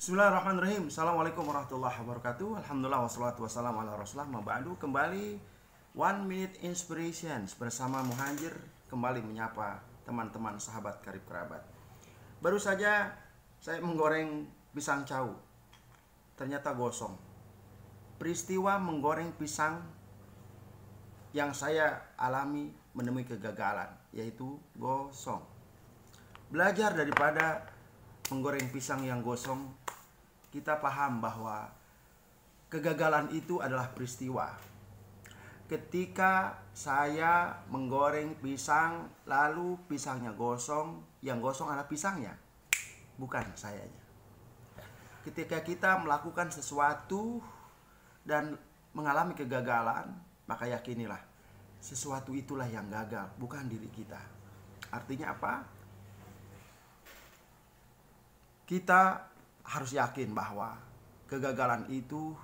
Bismillahirrahmanirrahim. Assalamualaikum warahmatullahi wabarakatuh. Alhamdulillah wassalatu wassalamu ala rasulullah. Mabadu kembali One Minute Inspirations bersama Muhajir kembali menyapa teman-teman sahabat karib kerabat. Baru saja saya menggoreng pisang cau. Ternyata gosong. Peristiwa menggoreng pisang yang saya alami menemui kegagalan yaitu gosong. Belajar daripada menggoreng pisang yang gosong kita paham bahwa kegagalan itu adalah peristiwa. Ketika saya menggoreng pisang, lalu pisangnya gosong, yang gosong adalah pisangnya, bukan sayanya. Ketika kita melakukan sesuatu dan mengalami kegagalan, maka yakinilah sesuatu itulah yang gagal, bukan diri kita. Artinya apa? Kita harus yakin bahwa kegagalan itu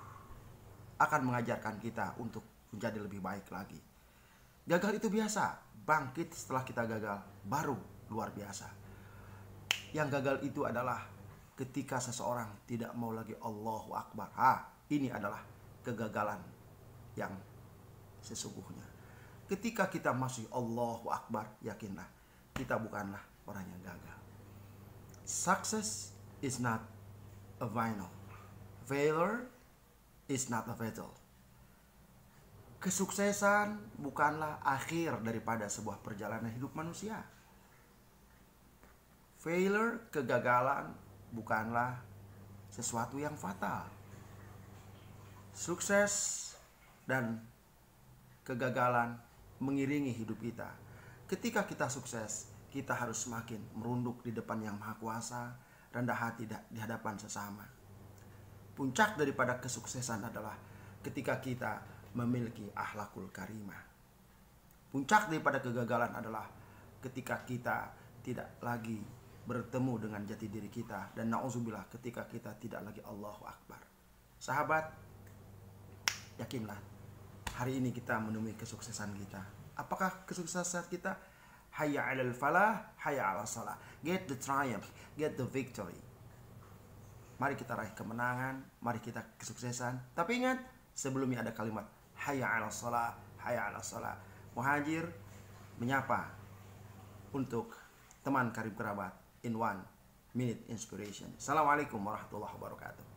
akan mengajarkan kita untuk menjadi lebih baik lagi. Gagal itu biasa, bangkit setelah kita gagal baru luar biasa. Yang gagal itu adalah ketika seseorang tidak mau lagi Allahu Akbar. Ha, ini adalah kegagalan yang sesungguhnya. Ketika kita masih Allahu Akbar, yakinlah kita bukanlah orang yang gagal. Success is not a vinyl. Failure is not a fatal. Kesuksesan bukanlah akhir daripada sebuah perjalanan hidup manusia. Failure, kegagalan, bukanlah sesuatu yang fatal. Sukses dan kegagalan mengiringi hidup kita. Ketika kita sukses, kita harus semakin merunduk di depan Yang Maha Kuasa, rendah hati di hadapan sesama. Puncak daripada kesuksesan adalah ketika kita memiliki ahlakul karimah. Puncak daripada kegagalan adalah ketika kita tidak lagi bertemu dengan jati diri kita dan nauzubillah ketika kita tidak lagi Allahu Akbar. Sahabat, yakinlah hari ini kita menemui kesuksesan kita. Apakah kesuksesan kita Hayya alal falah, hayya ala salah. Get the triumph, get the victory. Mari kita raih kemenangan, mari kita kesuksesan. Tapi ingat, sebelumnya ada kalimat hayya ala salah, hayya ala salah. Muhajir menyapa untuk teman karib kerabat in one minute inspiration. Assalamualaikum warahmatullahi wabarakatuh.